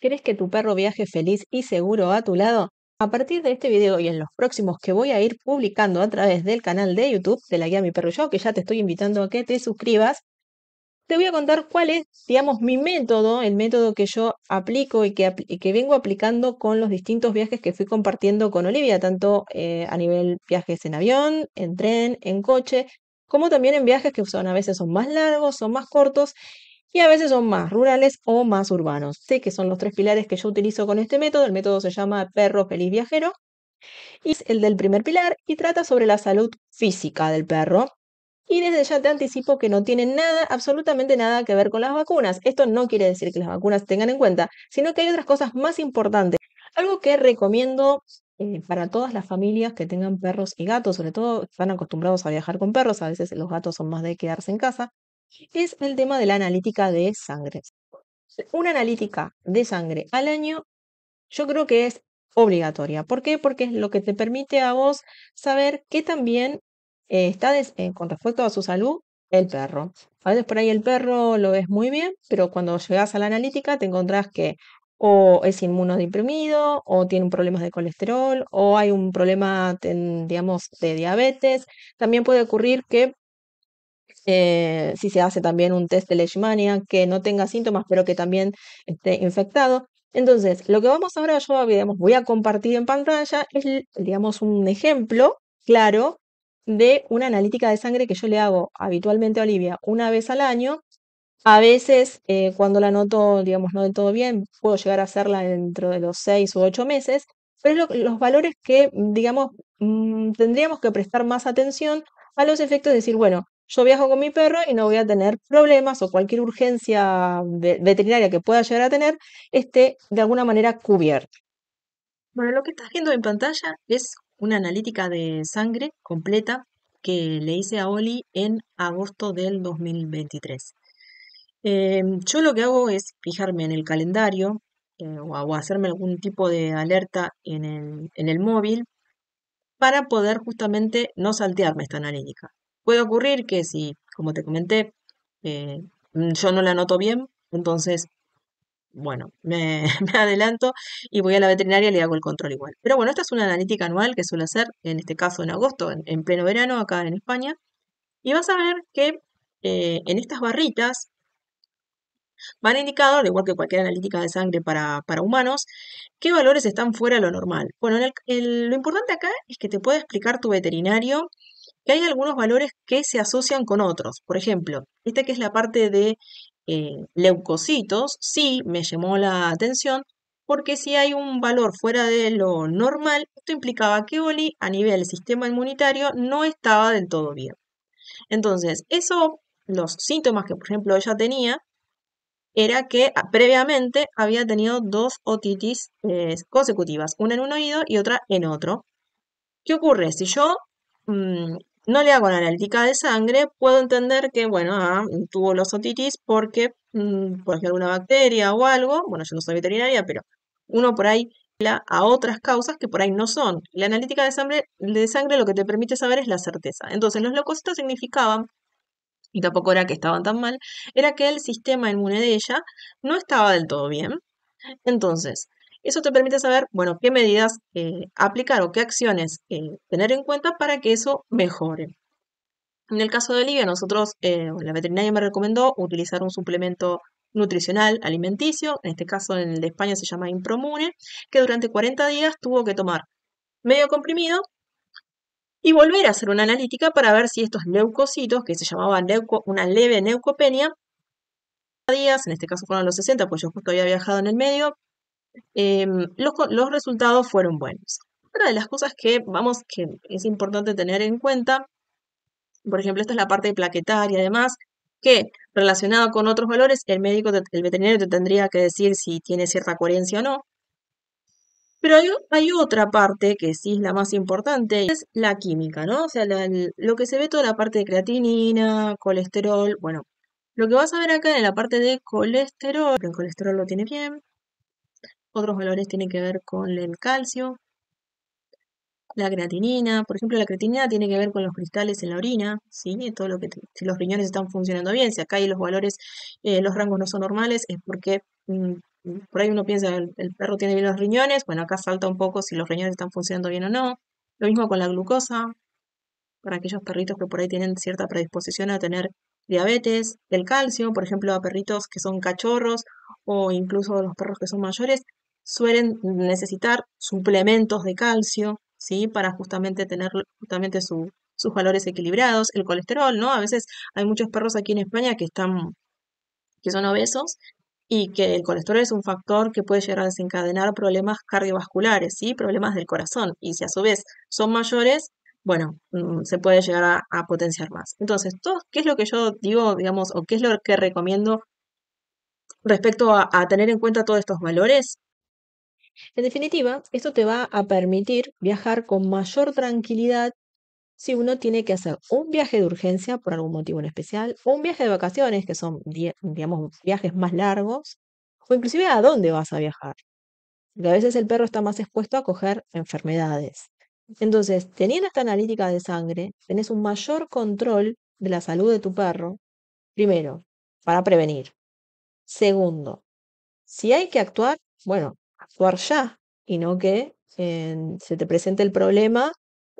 Quieres que tu perro viaje feliz y seguro a tu lado? A partir de este video y en los próximos que voy a ir publicando a través del canal de YouTube de la guía Mi Perro Yo, que ya te estoy invitando a que te suscribas, te voy a contar cuál es, digamos, mi método, el método que yo aplico y que, vengo aplicando con los distintos viajes que fui compartiendo con Olivia, tanto eh, a nivel viajes en avión, en tren, en coche, como también en viajes que a veces son más largos, son más cortos y a veces son más rurales o más urbanos. Sé que son los tres pilares que yo utilizo con este método. El método se llama Perro Feliz Viajero y es el del primer pilar y trata sobre la salud física del perro. Y desde ya te anticipo que no tiene nada, absolutamente nada que ver con las vacunas. Esto no quiere decir que las vacunas tengan en cuenta, sino que hay otras cosas más importantes. Algo que recomiendo eh, para todas las familias que tengan perros y gatos, sobre todo están acostumbrados a viajar con perros, a veces los gatos son más de quedarse en casa, es el tema de la analítica de sangre. Una analítica de sangre al año yo creo que es obligatoria. ¿Por qué? Porque es lo que te permite a vos saber que también eh, está en eh, con respecto a su salud el perro. A veces por ahí el perro lo ves muy bien, pero cuando llegas a la analítica te encontrás que o es inmunodeprimido, o tiene problemas de colesterol, o hay un problema, digamos, de diabetes. También puede ocurrir que eh, si se hace también un test de Leishmania que no tenga síntomas, pero que también esté infectado. Entonces, lo que vamos ahora, yo digamos, voy a compartir en pantalla, es, digamos, un ejemplo claro de una analítica de sangre que yo le hago habitualmente a Olivia una vez al año. A veces, eh, cuando la noto, digamos, no de todo bien, puedo llegar a hacerla dentro de los seis u ocho meses, pero los valores que, digamos, mm, tendríamos que prestar más atención a los efectos de decir, bueno, yo viajo con mi perro y no voy a tener problemas o cualquier urgencia veterinaria que pueda llegar a tener esté de alguna manera cubierta. Bueno, lo que estás viendo en pantalla es una analítica de sangre completa que le hice a Oli en agosto del 2023. Em, yo lo que hago es fijarme en el calendario eh, o, hacerme algún tipo de alerta en el móvil para poder justamente no saltearme esta analítica. Puede ocurrir que si, como te comenté, eh, mm, yo no la noto bien, entonces, bueno, me, adelanto y voy a la veterinaria y le hago el control igual. Pero bueno, esta es una analítica anual que suele hacer, en este caso en agosto, en, pleno verano, acá en España. Y vas a ver que eh, en estas barritas van indicados, al igual que cualquier analítica de sangre para, humanos, qué valores están fuera de lo normal. Bueno, lo importante acá es que te pueda explicar tu veterinario que hay algunos valores que se asocian con otros. Por ejemplo, esta que es la parte de eh, leucocitos, sí me llamó la atención, porque si hay un valor fuera de lo normal, esto implicaba que Oli a nivel del sistema inmunitario no estaba del todo bien. Entonces, eso, los síntomas que por ejemplo ella tenía, era que ah, previamente había tenido dos otitis eh, consecutivas, una en un oído y otra en otro. ¿Qué ocurre? Si yo mm, no le hago la analítica de sangre, puedo entender que, bueno, ah, tuvo los otitis porque, mm, por ejemplo, alguna bacteria o algo, bueno, yo no soy veterinaria, pero uno por ahí la, a otras causas que por ahí no son. La analítica de sangre, de sangre lo que te permite saber es la certeza. Entonces, los leucocitos significaban, y tampoco era que estaban tan mal, era que el sistema inmune de ella no estaba del todo bien. Entonces, eso te permite saber, bueno, qué medidas eh, aplicar o qué acciones eh, tener en cuenta para que eso mejore. En el caso de Olivia, nosotros, eh, la veterinaria me recomendó utilizar un suplemento nutricional alimenticio, en este caso en el de España se llama Impromune, que durante 40 días tuvo que tomar medio comprimido y volver a hacer una analítica para ver si estos leucocitos, que se llamaban una leve leucopenia, días, en este caso fueron los 60, pues yo justo había viajado en el medio, Em, los, resultados fueron buenos. Otra de las cosas que, vamos, que es importante tener en cuenta, por ejemplo, esta es la parte plaquetaria, además, que relacionado con otros valores, el médico, el veterinario te tendría que decir si tiene cierta coherencia o no. Pero hay, otra parte que sí es la más importante, es la química, ¿no? O sea, lo que se ve toda la parte de creatinina, colesterol, bueno, lo que vas a ver acá en la parte de colesterol, el colesterol lo tiene bien, otros valores tienen que ver con el calcio, la creatinina. Por ejemplo, la creatinina tiene que ver con los cristales en la orina, Todo lo que si los riñones están funcionando bien, si acá hay los valores, eh, los rangos no son normales, es porque mm, por ahí uno piensa, el, perro tiene bien los riñones, bueno, acá salta un poco si los riñones están funcionando bien o no. Lo mismo con la glucosa, para aquellos perritos que por ahí tienen cierta predisposición a tener diabetes, el calcio, por ejemplo, a perritos que son cachorros o incluso los perros que son mayores, suelen necesitar suplementos de calcio, ¿sí? Para justamente tener justamente sus valores equilibrados, el colesterol, ¿no? A veces hay muchos perros aquí en España que están, que son obesos y que el colesterol es un factor que puede llegar a desencadenar problemas cardiovasculares, ¿sí? Problemas del corazón. Y si a su vez son mayores, bueno, mm, se puede llegar a, potenciar más. Entonces, ¿qué es lo que yo digo, digamos, o qué es lo que recomiendo respecto a tener en cuenta todos estos valores? En definitiva, esto te va a permitir viajar con mayor tranquilidad si uno tiene que hacer un viaje de urgencia por algún motivo en especial, o un viaje de vacaciones, que son, digamos, viajes más largos, o inclusive a dónde vas a viajar. Porque a veces el perro está más expuesto a coger enfermedades. Entonces, teniendo esta analítica de sangre, tenés un mayor control de la salud de tu perro, primero, para prevenir. Segundo, si hay que actuar, bueno, actuar ya y no que se te presente el problema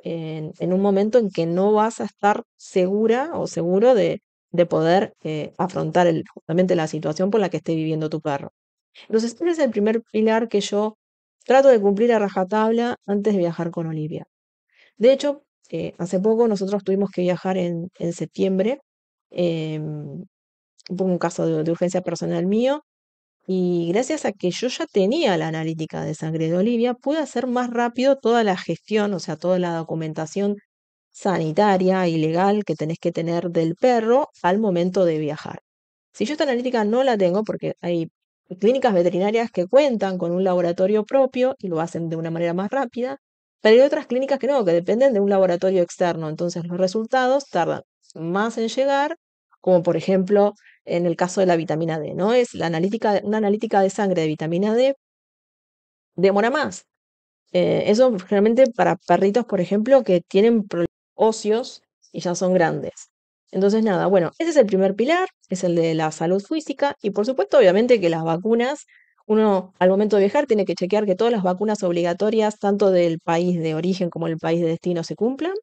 en, un momento en que no vas a estar segura o seguro de, poder eh, afrontar justamente la situación por la que esté viviendo tu perro. Entonces, este es el primer pilar que yo trato de cumplir a rajatabla antes de viajar con Olivia. De hecho, eh, hace poco nosotros tuvimos que viajar en, septiembre. Eh, un caso de urgencia personal mío y gracias a que yo ya tenía la analítica de sangre de Olivia, pude hacer más rápido toda la gestión, o sea, toda la documentación sanitaria y legal que tenés que tener del perro al momento de viajar. Si yo esta analítica no la tengo, porque hay clínicas veterinarias que cuentan con un laboratorio propio y lo hacen de una manera más rápida, pero hay otras clínicas que no, que dependen de un laboratorio externo, entonces los resultados tardan más en llegar, como por ejemplo en el caso de la vitamina D, ¿no? Es la analítica, una analítica de sangre de vitamina D demora más. Eh, eso generalmente para perritos, por ejemplo, que tienen problemas óseos y ya son grandes. Entonces, nada, bueno, ese es el primer pilar, es el de la salud física y por supuesto, obviamente, que las vacunas, uno al momento de viajar tiene que chequear que todas las vacunas obligatorias, tanto del país de origen como del país de destino, se cumplan.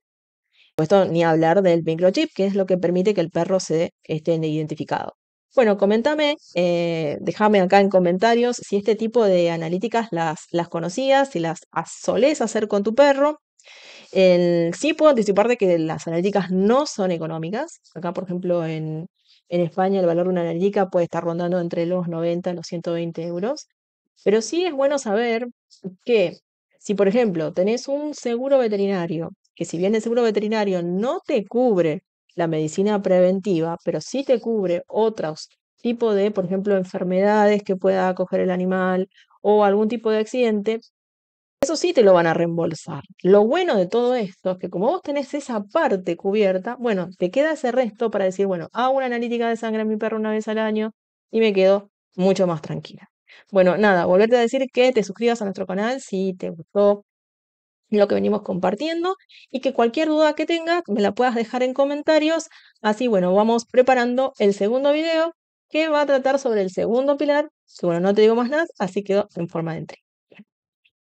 Puesto ni hablar del microchip, que es lo que permite que el perro se esté identificado. Bueno, comentame, eh, déjame acá en comentarios si este tipo de analíticas las, conocías, si las solés hacer con tu perro. sí puedo anticiparte que las analíticas no son económicas. Acá, por ejemplo, en, en España el valor de una analítica puede estar rondando entre los 90 y los 120 euros. Pero sí es bueno saber que si, por ejemplo, tenés un seguro veterinario que si bien el seguro veterinario no te cubre la medicina preventiva, pero sí te cubre otros tipos de, por ejemplo, enfermedades que pueda acoger el animal o algún tipo de accidente, eso sí te lo van a reembolsar. Lo bueno de todo esto es que como vos tenés esa parte cubierta, bueno, te queda ese resto para decir, bueno, hago una analítica de sangre a mi perro una vez al año y me quedo mucho más tranquila. Bueno, nada, volverte a decir que te suscribas a nuestro canal si te gustó lo que venimos compartiendo y que cualquier duda que tengas me la puedas dejar en comentarios. Así, bueno, vamos preparando el segundo video que va a tratar sobre el segundo pilar, bueno, no te digo más nada, así quedó en forma de entrega.